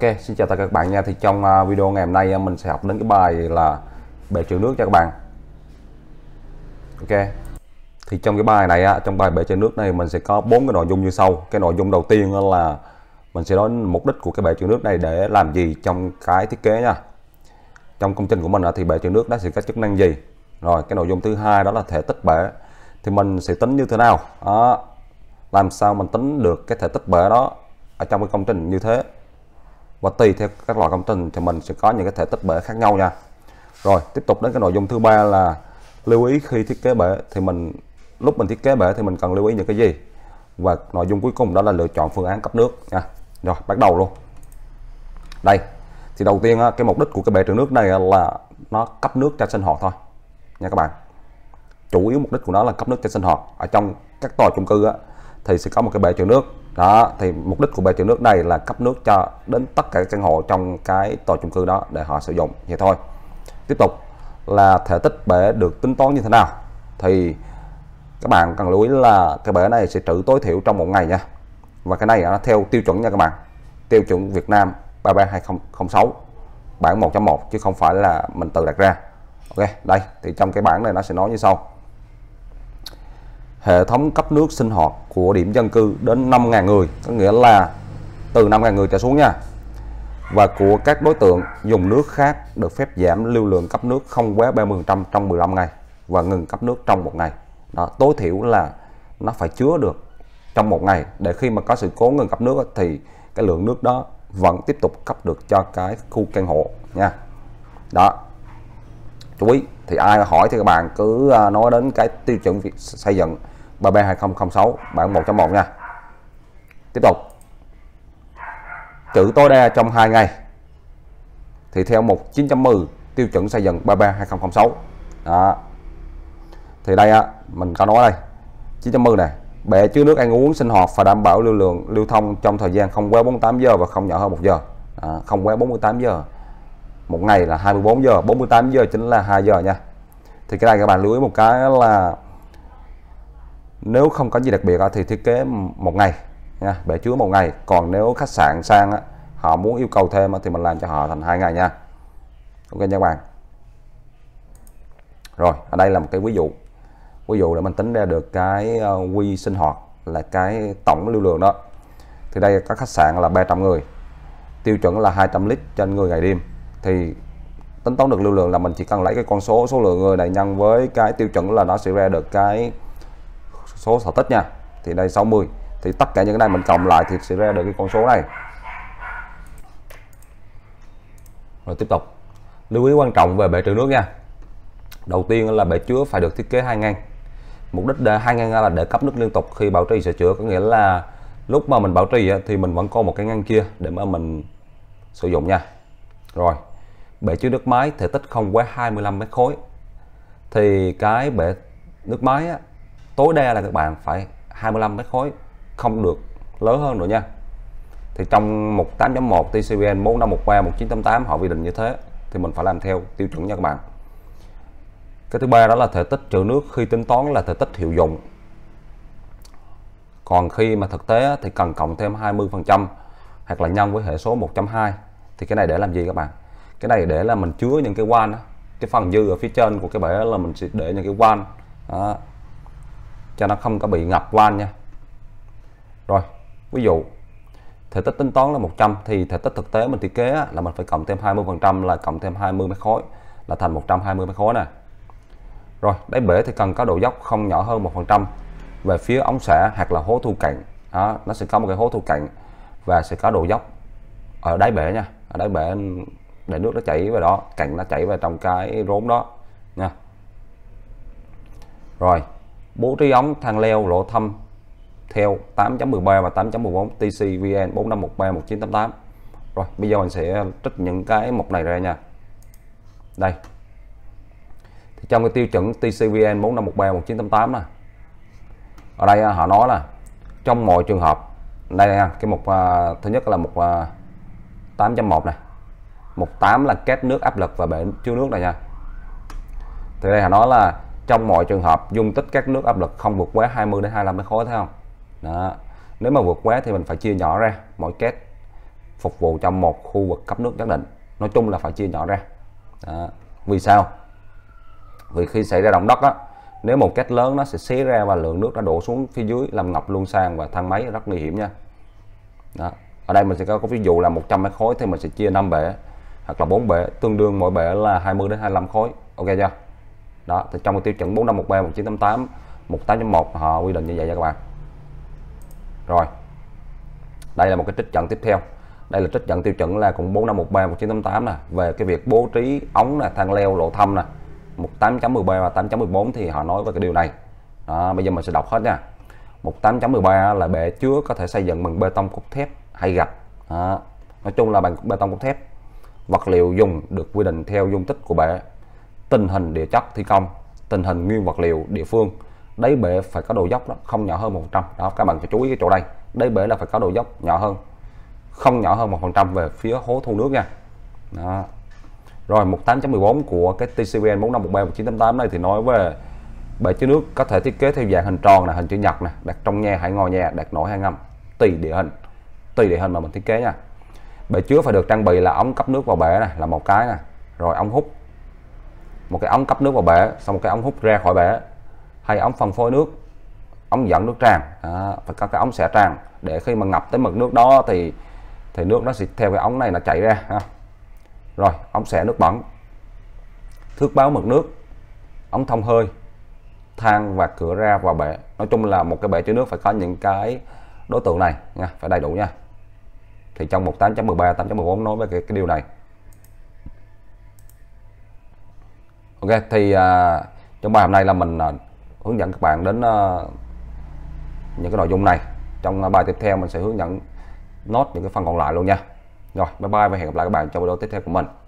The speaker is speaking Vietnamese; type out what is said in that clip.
Ok, xin chào tất cả các bạn nha. Thì trong à, video ngày hôm nay à, mình sẽ học đến cái bài là bể chứa nước cho các bạn. Ok. Thì trong cái bài này á, à, trong bài bể chứa nước này mình sẽ có bốn cái nội dung như sau. Cái nội dung đầu tiên là mình sẽ nói mục đích của cái bể chứa nước này để làm gì trong cái thiết kế nha. Trong công trình của mình thì bể chứa nước nó sẽ có chức năng gì. Rồi, cái nội dung thứ hai đó là thể tích bể. Thì mình sẽ tính như thế nào? Đó. Làm sao mình tính được cái thể tích bể đó ở trong cái công trình như thế và tùy theo các loại công trình thì mình sẽ có những cái thể tích bể khác nhau nha rồi tiếp tục đến cái nội dung thứ ba là lưu ý khi thiết kế bể thì mình lúc mình thiết kế bể thì mình cần lưu ý những cái gì và nội dung cuối cùng đó là lựa chọn phương án cấp nước nha rồi bắt đầu luôn đây thì đầu tiên cái mục đích của cái bể trữ nước này là nó cấp nước cho sinh hoạt thôi nha các bạn chủ yếu mục đích của nó là cấp nước cho sinh hoạt ở trong các tòa chung cư á, thì sẽ có một cái bể trữ nước đó thì mục đích của bể chứa nước này là cấp nước cho đến tất cả các căn hộ trong cái tòa chung cư đó để họ sử dụng vậy thôi tiếp tục là thể tích bể được tính toán như thế nào thì các bạn cần lưu ý là cái bể này sẽ trữ tối thiểu trong một ngày nha và cái này là theo tiêu chuẩn nha các bạn tiêu chuẩn Việt Nam 33206 bản 1.1 chứ không phải là mình tự đặt ra ok đây thì trong cái bản này nó sẽ nói như sau hệ thống cấp nước sinh hoạt của điểm dân cư đến 5.000 người có nghĩa là từ 5.000 người trở xuống nha và của các đối tượng dùng nước khác được phép giảm lưu lượng cấp nước không quá 30% trong 15 ngày và ngừng cấp nước trong một ngày đó tối thiểu là nó phải chứa được trong một ngày để khi mà có sự cố ngừng cấp nước thì cái lượng nước đó vẫn tiếp tục cấp được cho cái khu căn hộ nha đó chú ý thì ai hỏi thì các bạn cứ à, nói đến cái tiêu chuẩn xây dựng BB2006 bản 1.1 nha tiếp tục chữ tối đa trong 2 ngày thì theo mục 9.10 tiêu chuẩn xây dựng BB2006 đó thì đây á mình có nói đây 9.10 này bệ chứa nước ăn uống sinh hoạt và đảm bảo lưu lượng lưu thông trong thời gian không quá 48 giờ và không nhỏ hơn 1 giờ à, không quá 48 giờ một ngày là 24 giờ 48 giờ chính là 2 giờ nha thì cái này các bạn lưu ý một cái là nếu không có gì đặc biệt thì thiết kế một ngày nha bể chứa một ngày còn nếu khách sạn sang họ muốn yêu cầu thêm thì mình làm cho họ thành hai ngày nha ok nha các bạn rồi ở đây là một cái ví dụ ví dụ để mình tính ra được cái ờ, quy sinh hoạt là cái tổng lưu lượng đó thì đây các khách sạn là 300 người tiêu chuẩn là 200 lít trên người ngày đêm thì tính toán được lưu lượng là mình chỉ cần lấy cái con số số lượng người này nhân với cái tiêu chuẩn là nó sẽ ra được cái số sở tích nha thì đây 60 thì tất cả những cái này mình cộng lại thì sẽ ra được cái con số này rồi tiếp tục lưu ý quan trọng về bể trữ nước nha đầu tiên là bể chứa phải được thiết kế hai ngang mục đích hai ngang là để cấp nước liên tục khi bảo trì sửa chữa có nghĩa là lúc mà mình bảo trì thì mình vẫn có một cái ngăn kia để mà mình sử dụng nha rồi bể chứa nước máy thể tích không quá 25 mét khối thì cái bể nước máy tối đa là các bạn phải 25 mét khối không được lớn hơn nữa nha thì trong 18.1 TCBN 4513 1988 họ quy định như thế thì mình phải làm theo tiêu chuẩn nha các bạn cái thứ ba đó là thể tích trữ nước khi tính toán là thể tích hiệu dụng còn khi mà thực tế thì cần cộng thêm 20 phần trăm hoặc là nhân với hệ số 1.2 thì cái này để làm gì các bạn cái này để là mình chứa những cái quan cái phần dư ở phía trên của cái bể là mình sẽ để những cái quan cho nó không có bị ngập van nha rồi ví dụ thể tích tính toán là 100 thì thể tích thực tế mình thiết kế là mình phải cộng thêm 20 phần trăm là cộng thêm 20 mét khối là thành 120 mét khối nè rồi đáy bể thì cần có độ dốc không nhỏ hơn một phần trăm về phía ống xả hoặc là hố thu cạnh đó, nó sẽ có một cái hố thu cạnh và sẽ có độ dốc ở đáy bể nha ở đáy bể để nước nó chảy vào đó cạnh nó chảy vào trong cái rốn đó nha rồi bố trí ống thang leo lộ thâm theo 8.13 và 8.14 TCVN 45131988 rồi bây giờ mình sẽ trích những cái mục này ra nha đây thì trong cái tiêu chuẩn TCVN 45131988 nè ở đây à, họ nói là trong mọi trường hợp đây nè cái mục uh, thứ nhất là mục uh, 8.1 này mục 8 là kết nước áp lực và bể chứa nước này nha thì đây họ nói là trong mọi trường hợp dung tích các nước áp lực không vượt quá 20 đến 25 mét khối thấy không đó nếu mà vượt quá thì mình phải chia nhỏ ra mỗi két phục vụ trong một khu vực cấp nước nhất định nói chung là phải chia nhỏ ra đó. vì sao vì khi xảy ra động đất á nếu một két lớn nó sẽ xé ra và lượng nước đã đổ xuống phía dưới làm ngập luôn sang và thang máy rất nguy hiểm nha đó. ở đây mình sẽ có, có ví dụ là 100 mét khối thì mình sẽ chia 5 bể hoặc là 4 bể tương đương mỗi bể là 20 đến 25 khối ok chưa đó thì trong tiêu chuẩn 451B 1988 18.1 họ quy định như vậy nha các bạn rồi đây là một cái trích dẫn tiếp theo đây là trích dẫn tiêu chuẩn là cũng 451B 1988 nè về cái việc bố trí ống là thang leo lộ thâm nè 18.13 và 8.14 thì họ nói về cái điều này đó, bây giờ mình sẽ đọc hết nha 18.13 là bệ chứa có thể xây dựng bằng bê tông cốt thép hay gạch đó. nói chung là bằng bê tông cốt thép vật liệu dùng được quy định theo dung tích của bệ tình hình địa chất thi công tình hình nguyên vật liệu địa phương đáy bể phải có độ dốc đó, không nhỏ hơn 1% đó các bạn phải chú ý cái chỗ đây đáy bể là phải có độ dốc nhỏ hơn không nhỏ hơn 1% về phía hố thu nước nha đó. rồi 18.14 của cái TCBN 4513 1988 này thì nói về bể chứa nước có thể thiết kế theo dạng hình tròn là hình chữ nhật này, đặt trong nhà hay ngồi nhà đặt nổi hay ngâm tùy địa hình tùy địa hình mà mình thiết kế nha bể chứa phải được trang bị là ống cấp nước vào bể này là một cái nè rồi ống hút một cái ống cấp nước vào bể xong một cái ống hút ra khỏi bể hay ống phân phối nước ống dẫn nước tràn à, phải có cái ống xả tràn để khi mà ngập tới mực nước đó thì thì nước nó sẽ theo cái ống này là chảy ra ha. rồi ống xả nước bẩn thước báo mực nước ống thông hơi thang và cửa ra vào bể nói chung là một cái bể chứa nước phải có những cái đối tượng này nha phải đầy đủ nha thì trong 18.13 8.14 nói về cái, cái điều này Ok thì à, trong bài hôm nay là mình à, hướng dẫn các bạn đến à, những cái nội dung này. Trong à, bài tiếp theo mình sẽ hướng dẫn nốt những cái phần còn lại luôn nha. Rồi bye bye và hẹn gặp lại các bạn trong video tiếp theo của mình.